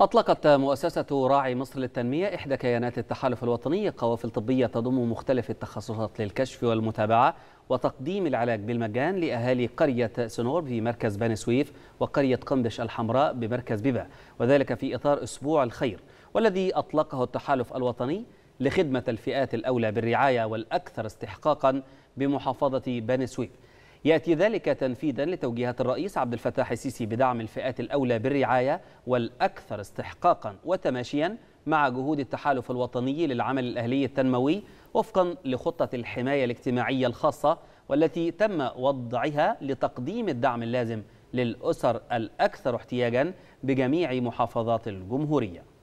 أطلقت مؤسسة راعي مصر للتنمية إحدى كيانات التحالف الوطني قوافل طبية تضم مختلف التخصصات للكشف والمتابعة وتقديم العلاج بالمجان لأهالي قرية سنور في مركز بني سويف وقرية قندش الحمراء بمركز بيبا وذلك في إطار أسبوع الخير والذي أطلقه التحالف الوطني لخدمة الفئات الأولى بالرعاية والأكثر استحقاقا بمحافظة بني سويف يأتي ذلك تنفيذا لتوجيهات الرئيس عبد الفتاح السيسي بدعم الفئات الأولى بالرعاية والأكثر استحقاقا وتماشيا مع جهود التحالف الوطني للعمل الأهلي التنموي وفقا لخطة الحماية الاجتماعية الخاصة والتي تم وضعها لتقديم الدعم اللازم للأسر الأكثر احتياجا بجميع محافظات الجمهورية